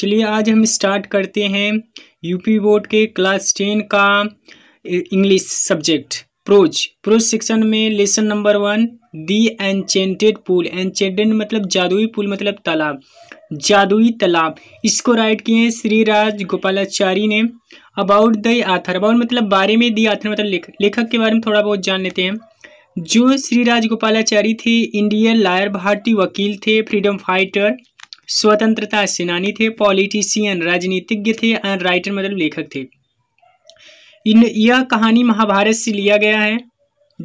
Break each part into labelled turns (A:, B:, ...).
A: चलिए आज हम स्टार्ट करते हैं यूपी बोर्ड के क्लास टेन का English subject prose prose section में lesson number one the enchanted pool enchanted मतलब जादुई पुल मतलब तालाब जादुई तालाब इसको राइट किए हैं श्री राज गोपालाचारी ने अबाउट द आथर अबाउट मतलब बारे में दी आथर मतलब लेखक लेखक के बारे में थोड़ा बहुत जान लेते हैं जो श्री राज गोपालाचारी थे इंडियन लायर भारतीय वकील थे फ्रीडम फाइटर स्वतंत्रता सेनानी थे पॉलिटिशियन राजनीतिज्ञ थे एंड राइटर मतलब लेखक थे इन यह कहानी महाभारत से लिया गया है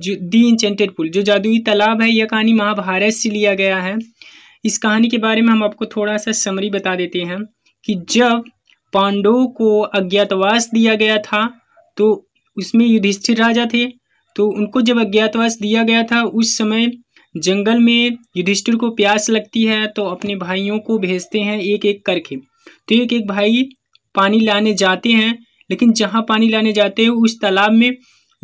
A: जो दी इंचेंटेड पुल जो जादुई तालाब है यह कहानी महाभारत से लिया गया है इस कहानी के बारे में हम आपको थोड़ा सा समरी बता देते हैं कि जब पांडवों को अज्ञातवास दिया गया था तो उसमें युधिष्ठिर राजा थे तो उनको जब अज्ञातवास दिया गया था उस समय जंगल में युधिष्ठिर को प्यास लगती है तो अपने भाइयों को भेजते हैं एक एक करके तो एक एक भाई पानी लाने जाते हैं लेकिन जहाँ पानी लाने जाते हैं उस तालाब में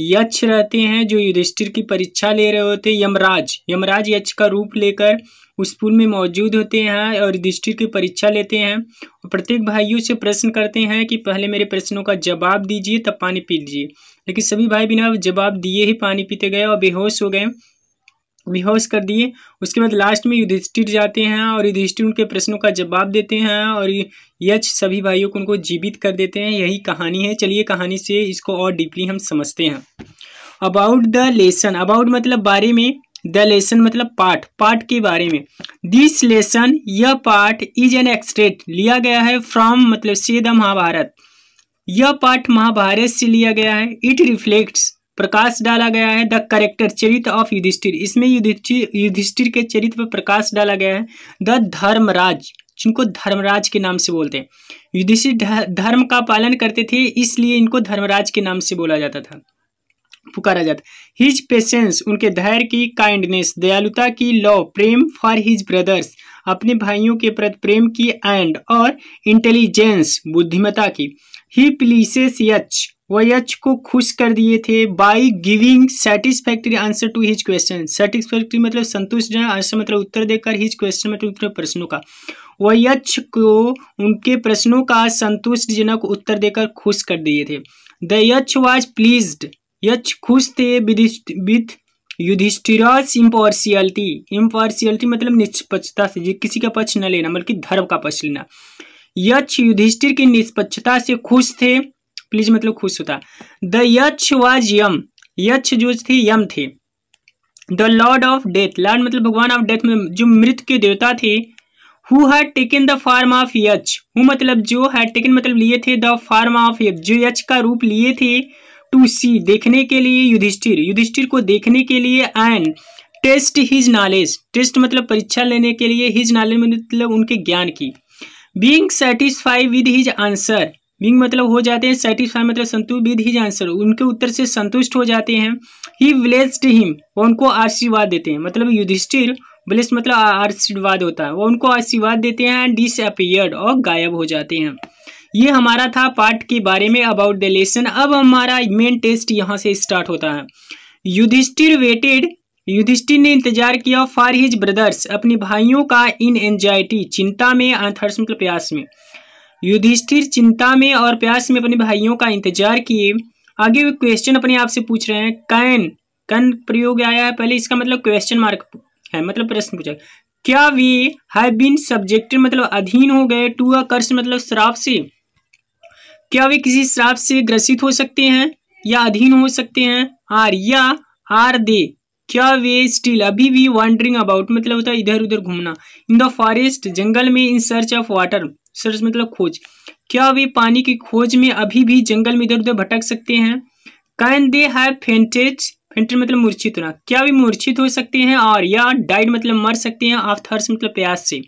A: यक्ष रहते हैं जो युधिष्ठिर की परीक्षा ले रहे होते यमराज यमराज यक्ष का रूप लेकर उस पुल में मौजूद होते हैं और युधिष्ठिर की परीक्षा लेते हैं और प्रत्येक भाइयों से प्रश्न करते हैं कि पहले मेरे प्रश्नों का जवाब दीजिए तब पानी पी लीजिए लेकिन सभी भाई बिना जवाब दिए ही पानी पीते गए और बेहोश हो गए विहोश कर दिए उसके बाद लास्ट में युधिष्ठिर जाते हैं और युधिष्ठिर उनके प्रश्नों का जवाब देते हैं और यच सभी भाइयों को उनको जीवित कर देते हैं यही कहानी है चलिए कहानी से इसको और डीपली हम समझते हैं अबाउट द लेसन अबाउट मतलब बारे में द लेसन मतलब पाठ पाठ के बारे में दिस लेसन यह पाठ इज एन एक्सट्रेट लिया गया है फ्रॉम मतलब से द महाभारत यह पाठ महाभारत से लिया गया है इट रिफ्लेक्ट्स प्रकाश डाला गया है द करेक्टर चरित्र ऑफ युधिष्ठिर इसमें युधिष्ठिर युधिष्ठिर के चरित्र पर प्रकाश डाला गया है द धर्मराज जिनको धर्मराज के नाम से बोलते हैं युधिष्ठिर धर्म का पालन करते थे इसलिए इनको धर्मराज के नाम से बोला जाता था पुकारा जाता हिज पेशेंस उनके धैर्य की काइंडनेस दयालुता की लॉ प्रेम फॉर हिज ब्रदर्स अपने भाइयों के प्रति प्रेम की एंड और इंटेलिजेंस बुद्धिमता की ही प्लीसेस यच वह यच को खुश कर दिए थे by giving satisfactory answer to his question satisfactory मतलब संतुष्टजनक आंसर मतलब उत्तर देकर हिज क्वेश्चन मतलब उत्तर प्रश्नों का वह यक्ष को उनके प्रश्नों का संतुष्टजनक उत्तर देकर खुश कर दिए थे द यक्ष वॉज प्लीज यक्ष खुश थे विथ युधिष्ठिरस इम्पार्शियलिटी इम्पार्शियलिटी मतलब निष्पक्षता से किसी का पक्ष न लेना बल्कि धर्म का पक्ष लेना यक्ष युधिष्ठिर की निष्पक्षता से खुश थे प्लीज मतलब खुश होता द यच वॉज यम यक्ष जो थी यम थी the lord of death lord मतलब भगवान ऑफ डेथ में जो मृत के देवता थे who had taken the form of यच हु मतलब जो हैड टेकन मतलब लिए थे द फार्म ऑफ यच जो यच का रूप लिए थे टू सी देखने के लिए युधिष्ठिर युधिष्ठिर को देखने के लिए and test his knowledge test मतलब परीक्षा लेने के लिए हिज नॉलेज मतलब उनके ज्ञान की being satisfied with his answer being मतलब हो जाते हैं सेटिस्फाई मतलब संतुष्ट विद हिज आंसर उनके उत्तर से संतुष्ट हो जाते हैं ही ब्लेस्ड हिम वो उनको आशीर्वाद देते हैं मतलब युधिष्ठिर ब्लेस्ड मतलब आशीर्वाद होता है वो उनको आशीर्वाद देते हैं एंड डिसअपियर्ड और गायब हो जाते हैं ये हमारा था पार्ट के बारे में अबाउट द लेसन अब हमारा मेन टेस्ट यहाँ से स्टार्ट होता है युधिष्ठिर वेटेड युधिष्ठिर ने इंतजार किया फॉर हिज ब्रदर्स अपने भाइयों का इन एंजाइटी चिंता में अनथर्स मतलब प्रयास में युधिष्ठिर चिंता में और प्यास में अपने भाइयों का इंतजार किए आगे वे क्वेश्चन अपने आप से पूछ रहे हैं कैन कन प्रयोग आया है पहले इसका मतलब क्वेश्चन मार्क है मतलब प्रश्न पूछा क्या वे हैव बीन सब्जेक्टेड मतलब अधीन हो गए टू अ कर्स मतलब श्राप से क्या वे किसी श्राप से ग्रसित हो सकते हैं या अधीन हो सकते हैं आर या आर दे क्या वे स्टिल अभी भी वॉन्डरिंग अबाउट मतलब होता है इधर उधर घूमना इन द फॉरेस्ट जंगल में in search of water search मतलब खोज क्या वे पानी की खोज में अभी भी जंगल में इधर उधर भटक सकते हैं कैन दे हैव फेंटेज फेंटेज मतलब मूर्छित होना क्या वे मूर्छित हो सकते हैं और या डाइड मतलब मर सकते हैं ऑफ थर्स मतलब प्यास से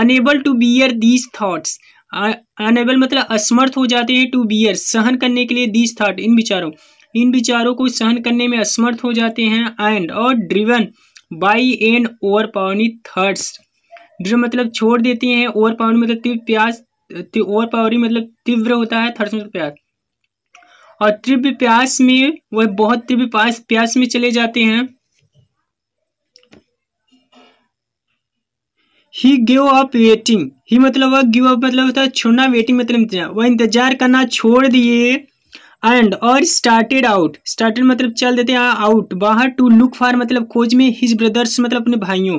A: unable to bear these thirst unable मतलब असमर्थ हो जाते हैं टू बियर सहन करने के लिए दीज थाट इन विचारों इन विचारों को सहन करने में असमर्थ हो जाते हैं एंड और driven by an overpowering thirst driven मतलब छोड़ देते हैं ओवर पावनी मतलब तीव्र प्यास ओवर पावरी मतलब तीव्र होता है थर्ड्स मतलब प्यास और तीव्र प्यास में वह बहुत तीव्र प्यास प्यास में चले जाते हैं he give up waiting he मतलब वह गिव अप मतलब होता है छोड़ना वेटिंग मतलब इंतजार वह इंतजार करना छोड़ दिए एंड और स्टार्टेड आउट स्टार्टेड मतलब चल देते हैं आउट बाहर टू लुक फार मतलब खोज में हिज ब्रदर्स मतलब अपने भाइयों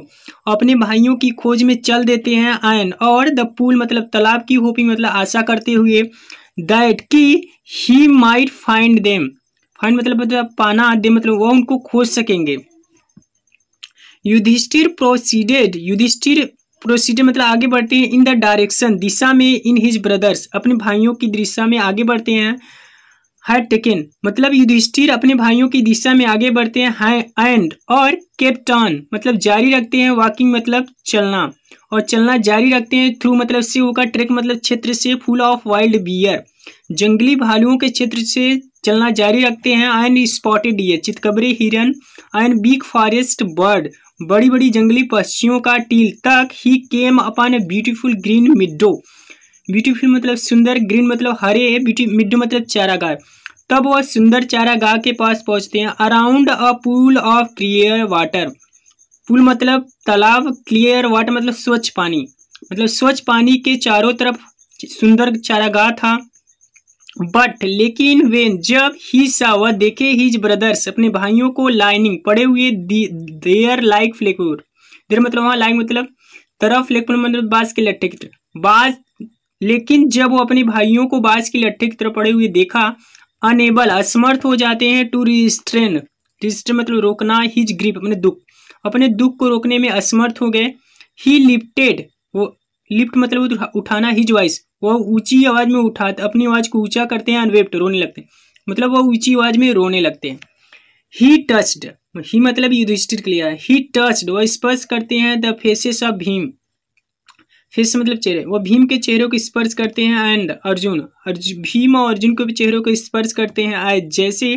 A: अपने भाइयों की खोज में चल देते हैं एंड और द पुल मतलब तालाब की होपिंग मतलब आशा करते हुए दैट की he might find them find मतलब मतलब पाना दे मतलब वह उनको खोज सकेंगे युधिष्ठिर प्रोसीडेड युधिष्ठिर प्रोसीडर मतलब आगे बढ़ते हैं इन द डायरेक्शन दिशा में इन हिज ब्रदर्स अपने भाइयों की दिशा में आगे बढ़ते हैं हैड टेकन मतलब युधिष्ठिर अपने भाइयों की दिशा में आगे बढ़ते हैं हाँ, एंड और केपटॉन मतलब जारी रखते हैं वॉकिंग मतलब चलना और चलना जारी रखते हैं थ्रू मतलब से होगा ट्रैक मतलब क्षेत्र से फुल ऑफ वाइल्ड बियर जंगली भालुओं के क्षेत्र से चलना जारी रखते हैं एंड स्पॉटेड डियर चितकबरे हिरन एंड बिग फॉरेस्ट बर्ड बड़ी बड़ी जंगली पक्षियों का टील तक he came upon a beautiful green meadow beautiful मतलब सुंदर ग्रीन मतलब हरे है ब्यूटी मिड्डू मतलब गाय तब वह सुंदर चारागाह के पास पहुंचते हैं around a pool of clear water pool मतलब तालाब क्लियर वाटर मतलब स्वच्छ पानी मतलब स्वच्छ पानी के चारों तरफ सुंदर चारागाह था बट लेकिन वे जब ही सा वह देखे हिज ब्रदर्स अपने भाइयों को लाइनिंग पड़े हुए देयर लाइक फ्लेकूर देर मतलब वहाँ लाइक मतलब तरफ फ्लेकूर मतलब बाज के लट्ठे की तरफ बाज लेकिन जब वो अपने भाइयों को बाज के लट्ठे की तरफ पड़े हुए देखा अनेबल असमर्थ हो जाते हैं टू रिस्ट्रेन रिस्ट मतलब रोकना हिज ग्रिप अपने दुख अपने दुख को रोकने में असमर्थ हो गए ही लिफ्टेड वो लिफ्ट मतलब उठाना हिज वॉइस वह ऊंची आवाज़ में उठाते अपनी आवाज़ को ऊंचा करते हैं अनवेप्ट रोने लगते हैं मतलब वह ऊंची आवाज़ में रोने लगते हैं ही टच्ड ही मतलब युधिष्ठिर के लिए ही टच्ड वो स्पर्श करते हैं द फेसेस ऑफ भीम फिर से मतलब चेहरे वो भीम के चेहरों को स्पर्श करते हैं एंड अर्जुन अर्ज भीम और अर्जुन के चेहरों को स्पर्श करते हैं आए जैसे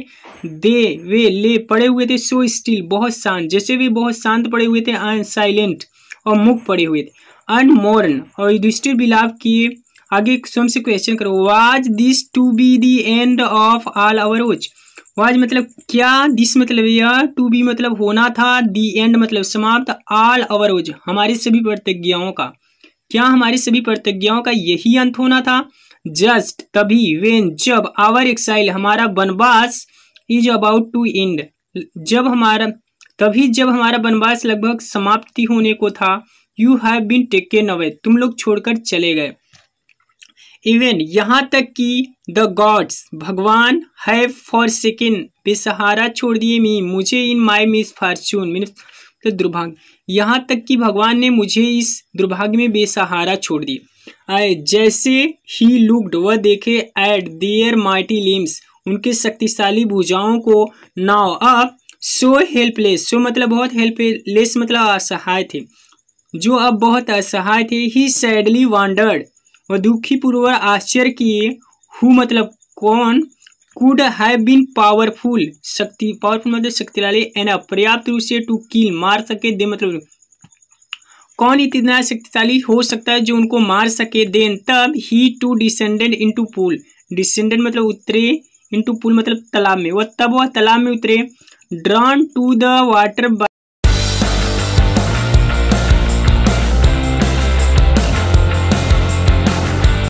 A: दे वे ले पड़े हुए थे सो स्टिल बहुत शांत जैसे वे बहुत शांत पड़े हुए थे एंड साइलेंट और मुख पड़े हुए थे एंड मॉर्न और युधिष्ठिर विलाप किए आगे स्वयं से क्वेश्चन करो was this to be the end of all our watch was मतलब क्या दिस मतलब यह टू बी मतलब होना था दी एंड मतलब समाप्त ऑल आवर वोच हमारी सभी प्रतिज्ञाओं का क्या हमारी सभी प्रतिज्ञाओं का यही अंत होना था जस्ट तभी वेन जब आवर एक्साइल हमारा वनवास इज अबाउट टू एंड जब हमारा तभी जब हमारा वनवास लगभग समाप्ति होने को था you have been taken away तुम लोग छोड़कर चले गए इवन यहाँ तक कि द गॉड्स भगवान हैव फॉर सेकेंड बेसहारा छोड़ दिए मी मुझे in my misfortune mean तो दुर्भाग्य यहाँ तक कि भगवान ने मुझे इस दुर्भाग्य में बेसहारा छोड़ दिया जैसे ही लुकड व देखे एट देयर माइटी लिम्स उनके शक्तिशाली भुजाओं को नाव अब सो हेल्पलेस सो मतलब बहुत हेल्पलेस मतलब असहाय थे जो अब बहुत असहाय थे ही सैडली वांडर्ड व दुखी पूर्वक आश्चर्य किए हु मतलब कौन कूड हैव बीन पावरफुल शक्ति पावरफुल मतलब शक्तिशाली एन पर्याप्त रूप से टू किल मार सके दे मतलब कौन इतना शक्तिशाली हो सकता है जो उनको मार सके देन तब he too descended into pool descended मतलब उतरे इंटू पुल मतलब तालाब में वह तब वह तालाब में उतरे ड्रॉन टू द वाटर